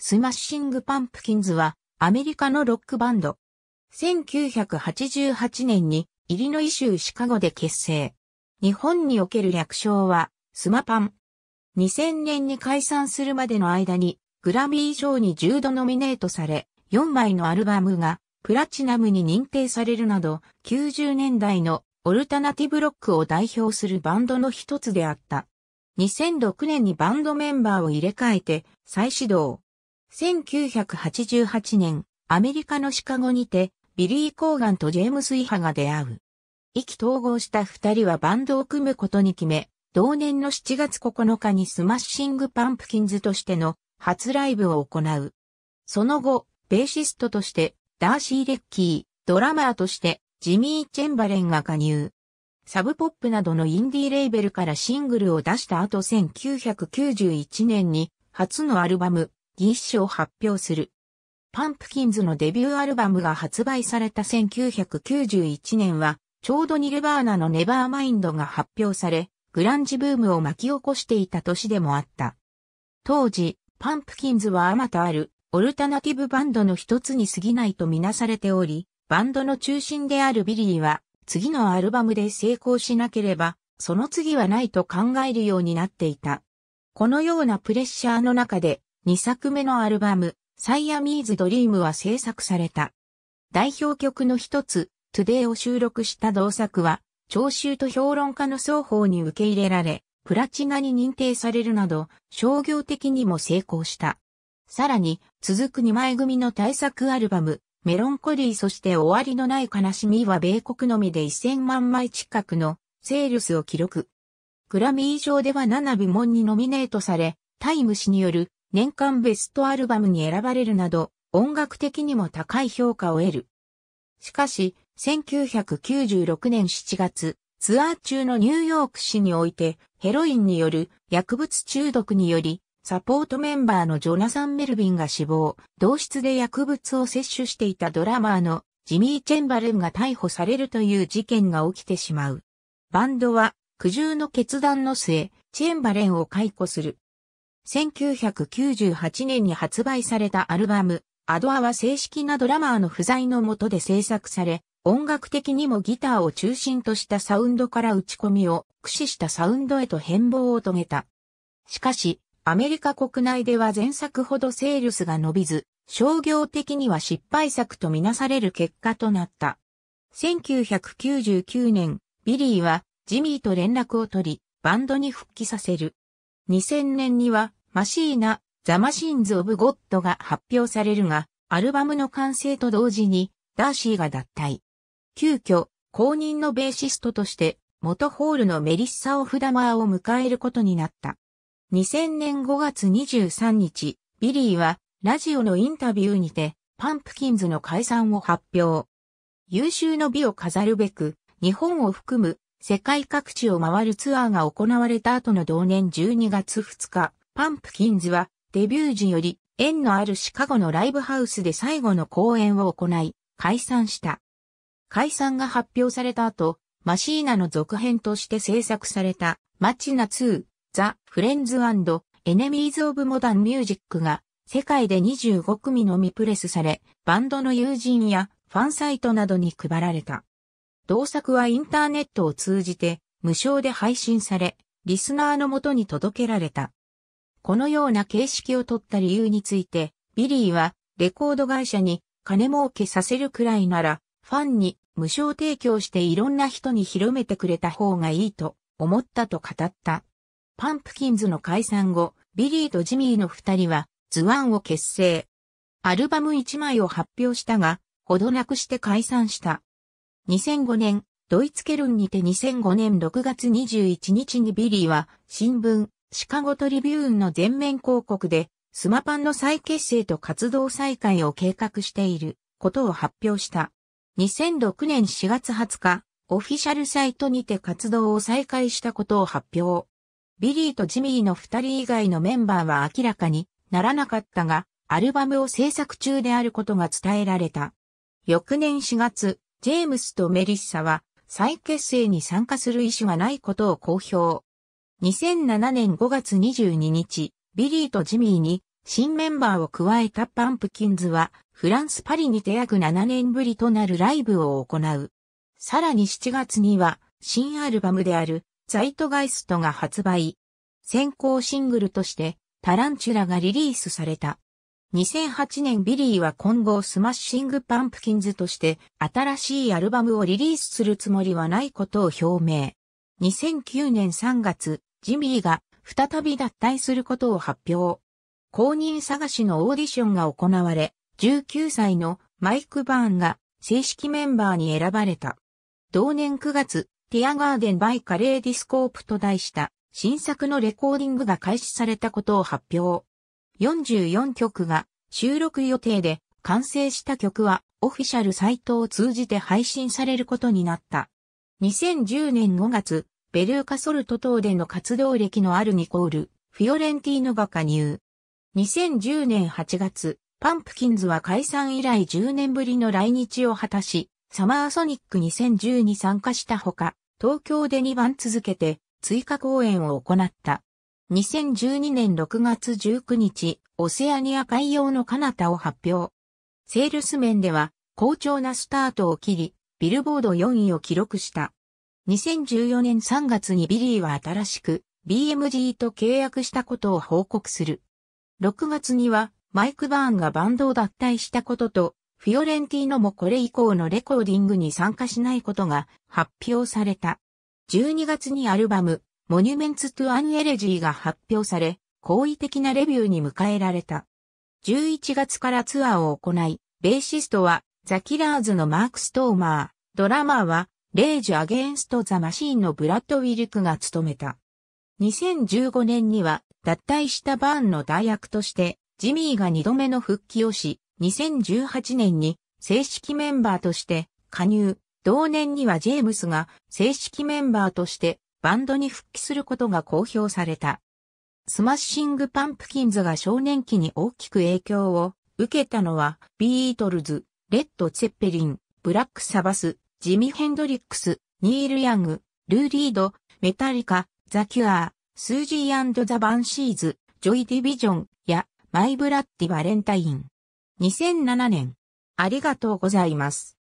スマッシングパンプキンズはアメリカのロックバンド。1988年にイリノイ州シカゴで結成。日本における略称はスマパン。2000年に解散するまでの間にグラミー賞に10度ノミネートされ、4枚のアルバムがプラチナムに認定されるなど、90年代のオルタナティブロックを代表するバンドの一つであった。2006年にバンドメンバーを入れ替えて再始動。1988年、アメリカのシカゴにて、ビリー・コーガンとジェームス・イハが出会う。意気統合した二人はバンドを組むことに決め、同年の7月9日にスマッシング・パンプキンズとしての初ライブを行う。その後、ベーシストとしてダーシー・レッキー、ドラマーとしてジミー・チェンバレンが加入。サブポップなどのインディーレーベルからシングルを出した後1991年に初のアルバムシュを発表する。パンプキンズのデビューアルバムが発売された1991年は、ちょうどニルバーナのネバーマインドが発表され、グランジブームを巻き起こしていた年でもあった。当時、パンプキンズはあまたある、オルタナティブバンドの一つに過ぎないとみなされており、バンドの中心であるビリーは、次のアルバムで成功しなければ、その次はないと考えるようになっていた。このようなプレッシャーの中で、2作目のアルバム、サイアミーズドリームは制作された。代表曲の一つ、トゥデイを収録した同作は、聴衆と評論家の双方に受け入れられ、プラチナに認定されるなど、商業的にも成功した。さらに、続く2枚組の大作アルバム、メロンコリーそして終わりのない悲しみは米国のみで1000万枚近くのセールスを記録。グラミー上では7部門にノミネートされ、タイム誌による年間ベストアルバムに選ばれるなど、音楽的にも高い評価を得る。しかし、1996年7月、ツアー中のニューヨーク市において、ヘロインによる薬物中毒により、サポートメンバーのジョナサン・メルビンが死亡、同室で薬物を摂取していたドラマーのジミー・チェンバルンが逮捕されるという事件が起きてしまう。バンドは苦渋の決断の末、チェンバレンを解雇する。1998年に発売されたアルバム、アドアは正式なドラマーの不在の下で制作され、音楽的にもギターを中心としたサウンドから打ち込みを駆使したサウンドへと変貌を遂げた。しかし、アメリカ国内では前作ほどセールスが伸びず、商業的には失敗作とみなされる結果となった。1999年、ビリーはジミーと連絡を取り、バンドに復帰させる。2000年にはマシーナ、ザ・マシンズ・オブ・ゴッドが発表されるが、アルバムの完成と同時に、ダーシーが脱退。急遽、公認のベーシストとして、元ホールのメリッサ・オフダマーを迎えることになった。2000年5月23日、ビリーは、ラジオのインタビューにて、パンプキンズの解散を発表。優秀の美を飾るべく、日本を含む世界各地を回るツアーが行われた後の同年12月2日、パンプキンズはデビュー時より縁のあるシカゴのライブハウスで最後の公演を行い解散した。解散が発表された後、マシーナの続編として制作されたマチナ2、ザ・フレンズエネミーズ・オブ・モダン・ミュージックが世界で25組のみプレスされ、バンドの友人やファンサイトなどに配られた。同作はインターネットを通じて無償で配信され、リスナーのもとに届けられた。このような形式を取った理由について、ビリーはレコード会社に金儲けさせるくらいなら、ファンに無償提供していろんな人に広めてくれた方がいいと思ったと語った。パンプキンズの解散後、ビリーとジミーの二人はズワンを結成。アルバム一枚を発表したが、ほどなくして解散した。2005年、ドイツケルンにて2005年6月21日にビリーは新聞、シカゴトリビューンの全面広告で、スマパンの再結成と活動再開を計画していることを発表した。2006年4月20日、オフィシャルサイトにて活動を再開したことを発表。ビリーとジミーの二人以外のメンバーは明らかにならなかったが、アルバムを制作中であることが伝えられた。翌年4月、ジェームスとメリッサは再結成に参加する意思はないことを公表。2007年5月22日、ビリーとジミーに新メンバーを加えたパンプキンズはフランスパリにて約7年ぶりとなるライブを行う。さらに7月には新アルバムであるザイトガイストが発売。先行シングルとしてタランチュラがリリースされた。2008年ビリーは今後スマッシングパンプキンズとして新しいアルバムをリリースするつもりはないことを表明。2009年3月、ジミーが再び脱退することを発表。公認探しのオーディションが行われ、19歳のマイク・バーンが正式メンバーに選ばれた。同年9月、ティアガーデン・バイ・カレー・ディスコープと題した新作のレコーディングが開始されたことを発表。44曲が収録予定で完成した曲はオフィシャルサイトを通じて配信されることになった。2010年5月、ベルーカソルト等での活動歴のあるニコール、フィオレンティーノが加入。2010年8月、パンプキンズは解散以来10年ぶりの来日を果たし、サマーソニック2010に参加したほか、東京で2番続けて追加公演を行った。2012年6月19日、オセアニア海洋の彼方を発表。セールス面では、好調なスタートを切り、ビルボード4位を記録した。2014年3月にビリーは新しく BMG と契約したことを報告する。6月にはマイク・バーンがバンドを脱退したことと、フィオレンティーノもこれ以降のレコーディングに参加しないことが発表された。12月にアルバム、モニュメンツ・トゥ・アン・エレジーが発表され、好意的なレビューに迎えられた。11月からツアーを行い、ベーシストはザ・キラーズのマーク・ストーマー、ドラマーはレイジ・アゲンスト・ザ・マシーンのブラッド・ウィルクが務めた。2015年には脱退したバーンの代役として、ジミーが二度目の復帰をし、2018年に正式メンバーとして加入、同年にはジェームスが正式メンバーとしてバンドに復帰することが公表された。スマッシングパンプキンズが少年期に大きく影響を受けたのはビートルズ、レッド・ツェッペリン、ブラック・サバス、ジミ・ヘンドリックス、ニール・ヤング、ルー・リード、メタリカ、ザ・キュアー、スージーザ・バンシーズ、ジョイ・ディビジョンやマイ・ブラッディ・バレンタイン。2007年。ありがとうございます。